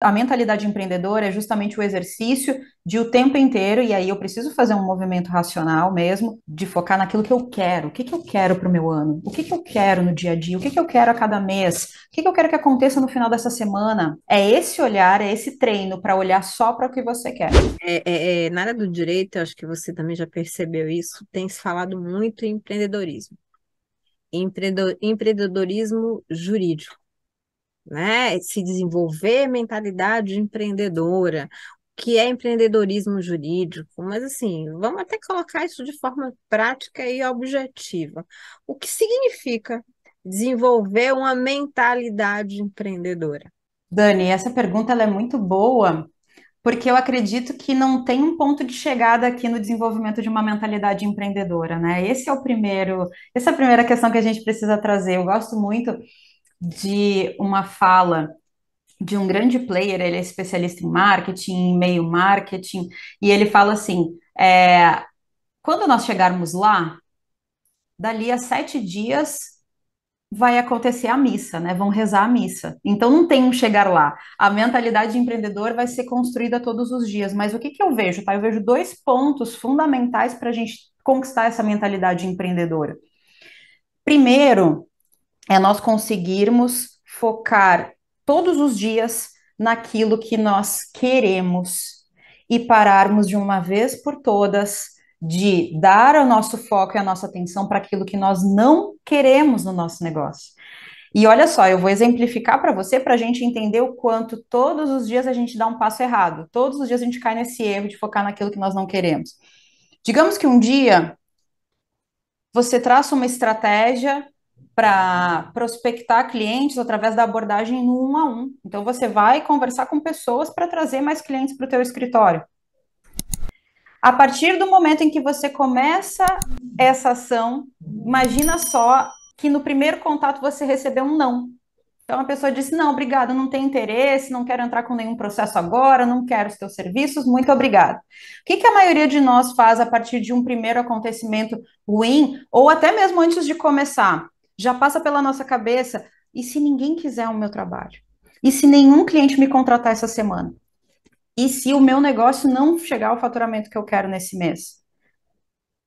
a mentalidade empreendedora é justamente o exercício de o tempo inteiro, e aí eu preciso fazer um movimento racional mesmo, de focar naquilo que eu quero. O que, que eu quero para o meu ano? O que, que eu quero no dia a dia? O que, que eu quero a cada mês? O que, que eu quero que aconteça no final dessa semana? É esse olhar, é esse treino para olhar só para o que você quer. É, é, é, na área do direito, acho que você também já percebeu isso, tem se falado muito em empreendedorismo. Empreendedor, empreendedorismo jurídico né? Se desenvolver mentalidade empreendedora, que é empreendedorismo jurídico, mas assim, vamos até colocar isso de forma prática e objetiva. O que significa desenvolver uma mentalidade empreendedora? Dani, essa pergunta ela é muito boa, porque eu acredito que não tem um ponto de chegada aqui no desenvolvimento de uma mentalidade empreendedora, né? Esse é o primeiro, essa é a primeira questão que a gente precisa trazer. Eu gosto muito de uma fala de um grande player, ele é especialista em marketing, em e-mail marketing, e ele fala assim: é, quando nós chegarmos lá, dali a sete dias vai acontecer a missa, né? Vão rezar a missa. Então não tem um chegar lá. A mentalidade de empreendedor vai ser construída todos os dias. Mas o que, que eu vejo? Tá? Eu vejo dois pontos fundamentais para a gente conquistar essa mentalidade empreendedora. Primeiro, é nós conseguirmos focar todos os dias naquilo que nós queremos e pararmos de uma vez por todas de dar o nosso foco e a nossa atenção para aquilo que nós não queremos no nosso negócio. E olha só, eu vou exemplificar para você, para a gente entender o quanto todos os dias a gente dá um passo errado, todos os dias a gente cai nesse erro de focar naquilo que nós não queremos. Digamos que um dia você traça uma estratégia para prospectar clientes através da abordagem no um a um. Então você vai conversar com pessoas para trazer mais clientes para o teu escritório. A partir do momento em que você começa essa ação, imagina só que no primeiro contato você recebeu um não. Então a pessoa disse: "Não, obrigada, não tem interesse, não quero entrar com nenhum processo agora, não quero os teus serviços, muito obrigada". O que, que a maioria de nós faz a partir de um primeiro acontecimento ruim ou até mesmo antes de começar? já passa pela nossa cabeça. E se ninguém quiser o meu trabalho? E se nenhum cliente me contratar essa semana? E se o meu negócio não chegar ao faturamento que eu quero nesse mês?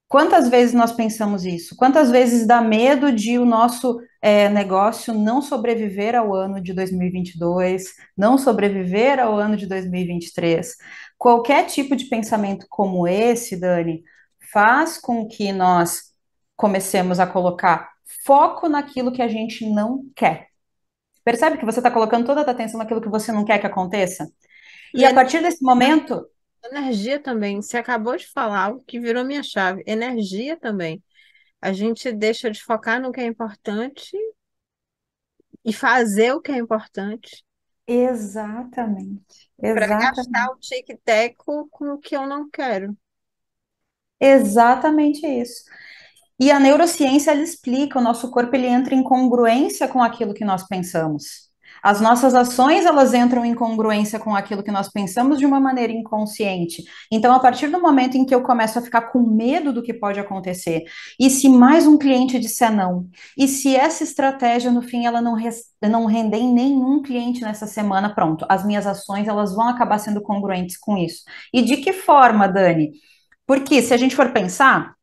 Quantas vezes nós pensamos isso? Quantas vezes dá medo de o nosso é, negócio não sobreviver ao ano de 2022, não sobreviver ao ano de 2023? Qualquer tipo de pensamento como esse, Dani, faz com que nós comecemos a colocar foco naquilo que a gente não quer. Percebe que você está colocando toda a tua atenção naquilo que você não quer que aconteça? E, e a partir desse momento. Ah, energia também. Você acabou de falar o que virou minha chave. Energia também. A gente deixa de focar no que é importante e fazer o que é importante. Exatamente. Para gastar o tic-teco com o que eu não quero. Exatamente isso. E a neurociência ela explica, o nosso corpo ele entra em congruência com aquilo que nós pensamos. As nossas ações, elas entram em congruência com aquilo que nós pensamos de uma maneira inconsciente. Então, a partir do momento em que eu começo a ficar com medo do que pode acontecer, e se mais um cliente disser não, e se essa estratégia, no fim, ela não, não render em nenhum cliente nessa semana, pronto, as minhas ações, elas vão acabar sendo congruentes com isso. E de que forma, Dani? Porque se a gente for pensar,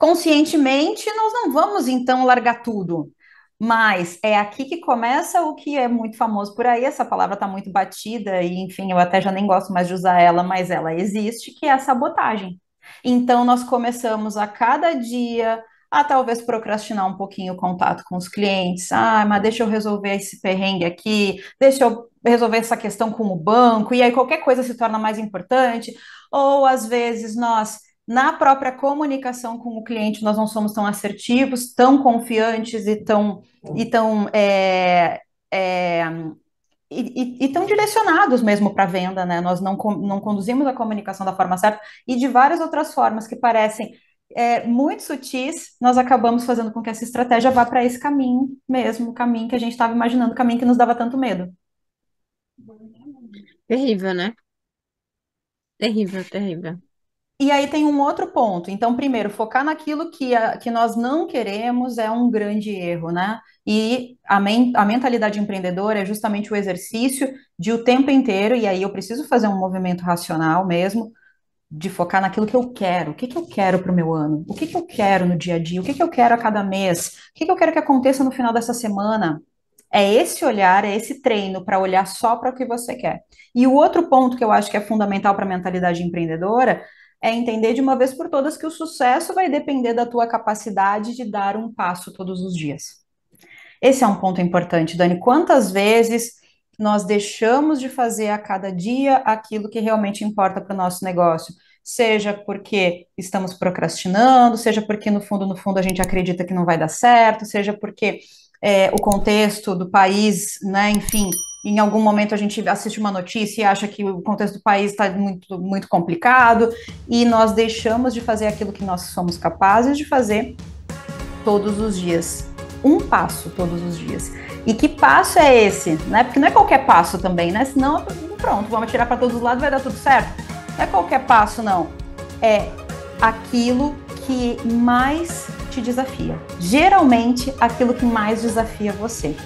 Conscientemente, nós não vamos então largar tudo, mas é aqui que começa o que é muito famoso por aí. Essa palavra está muito batida, e enfim, eu até já nem gosto mais de usar ela, mas ela existe, que é a sabotagem. Então, nós começamos a cada dia a talvez procrastinar um pouquinho o contato com os clientes. Ah, mas deixa eu resolver esse perrengue aqui, deixa eu resolver essa questão com o banco, e aí qualquer coisa se torna mais importante. Ou às vezes nós na própria comunicação com o cliente nós não somos tão assertivos, tão confiantes e tão e tão é, é, e, e, e tão direcionados mesmo para a venda, né? Nós não, não conduzimos a comunicação da forma certa e de várias outras formas que parecem é, muito sutis, nós acabamos fazendo com que essa estratégia vá para esse caminho mesmo, o caminho que a gente estava imaginando, o caminho que nos dava tanto medo. Terrível, né? Terrível, terrível. E aí tem um outro ponto. Então, primeiro, focar naquilo que, a, que nós não queremos é um grande erro, né? E a, men a mentalidade empreendedora é justamente o exercício de o tempo inteiro, e aí eu preciso fazer um movimento racional mesmo, de focar naquilo que eu quero. O que, que eu quero para o meu ano? O que, que eu quero no dia a dia? O que, que eu quero a cada mês? O que, que eu quero que aconteça no final dessa semana? É esse olhar, é esse treino para olhar só para o que você quer. E o outro ponto que eu acho que é fundamental para a mentalidade empreendedora é entender de uma vez por todas que o sucesso vai depender da tua capacidade de dar um passo todos os dias. Esse é um ponto importante, Dani. Quantas vezes nós deixamos de fazer a cada dia aquilo que realmente importa para o nosso negócio? Seja porque estamos procrastinando, seja porque no fundo, no fundo, a gente acredita que não vai dar certo, seja porque é, o contexto do país, né, enfim, em algum momento a gente assiste uma notícia e acha que o contexto do país está muito, muito complicado e nós deixamos de fazer aquilo que nós somos capazes de fazer todos os dias. Um passo todos os dias. E que passo é esse? Né? Porque não é qualquer passo também, né? Senão, pronto, vamos tirar para todos os lados, vai dar tudo certo. Não é qualquer passo, não. É aquilo que mais te desafia. Geralmente, aquilo que mais desafia você.